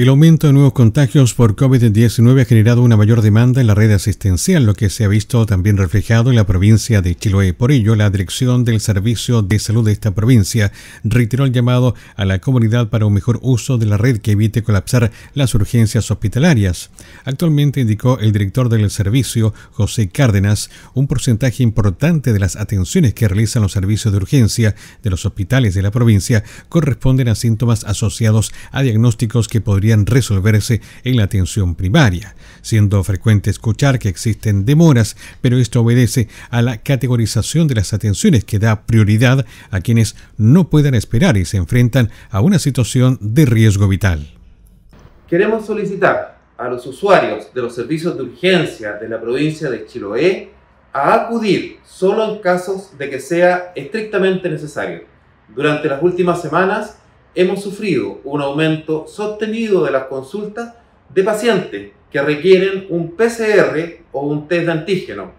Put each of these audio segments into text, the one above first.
El aumento de nuevos contagios por COVID-19 ha generado una mayor demanda en la red asistencial, lo que se ha visto también reflejado en la provincia de Chiloé. Por ello, la dirección del Servicio de Salud de esta provincia reiteró el llamado a la comunidad para un mejor uso de la red que evite colapsar las urgencias hospitalarias. Actualmente, indicó el director del servicio, José Cárdenas, un porcentaje importante de las atenciones que realizan los servicios de urgencia de los hospitales de la provincia corresponden a síntomas asociados a diagnósticos que podrían resolverse en la atención primaria, siendo frecuente escuchar que existen demoras, pero esto obedece a la categorización de las atenciones que da prioridad a quienes no puedan esperar y se enfrentan a una situación de riesgo vital. Queremos solicitar a los usuarios de los servicios de urgencia de la provincia de Chiloé a acudir solo en casos de que sea estrictamente necesario. Durante las últimas semanas hemos sufrido un aumento sostenido de las consultas de pacientes que requieren un PCR o un test de antígeno.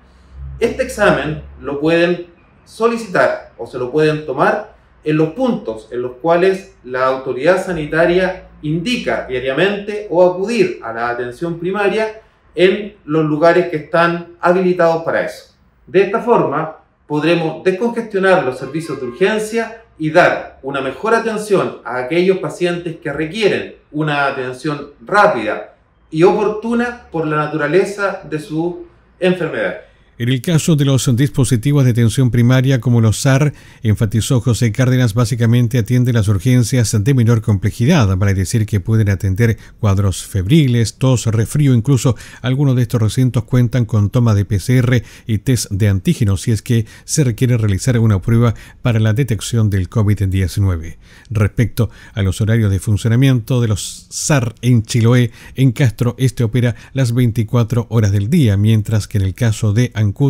Este examen lo pueden solicitar o se lo pueden tomar en los puntos en los cuales la autoridad sanitaria indica diariamente o acudir a la atención primaria en los lugares que están habilitados para eso. De esta forma podremos descongestionar los servicios de urgencia y dar una mejor atención a aquellos pacientes que requieren una atención rápida y oportuna por la naturaleza de su enfermedad. En el caso de los dispositivos de atención primaria como los SAR, enfatizó José Cárdenas, básicamente atiende las urgencias de menor complejidad, para decir que pueden atender cuadros febriles, tos, refrío. incluso algunos de estos recintos cuentan con toma de PCR y test de antígenos si es que se requiere realizar alguna prueba para la detección del COVID-19. Respecto a los horarios de funcionamiento de los SAR en Chiloé, en Castro este opera las 24 horas del día, mientras que en el caso de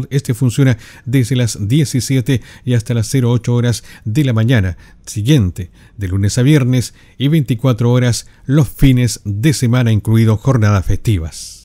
este funciona desde las 17 y hasta las 08 horas de la mañana siguiente, de lunes a viernes y 24 horas los fines de semana, incluido jornadas festivas.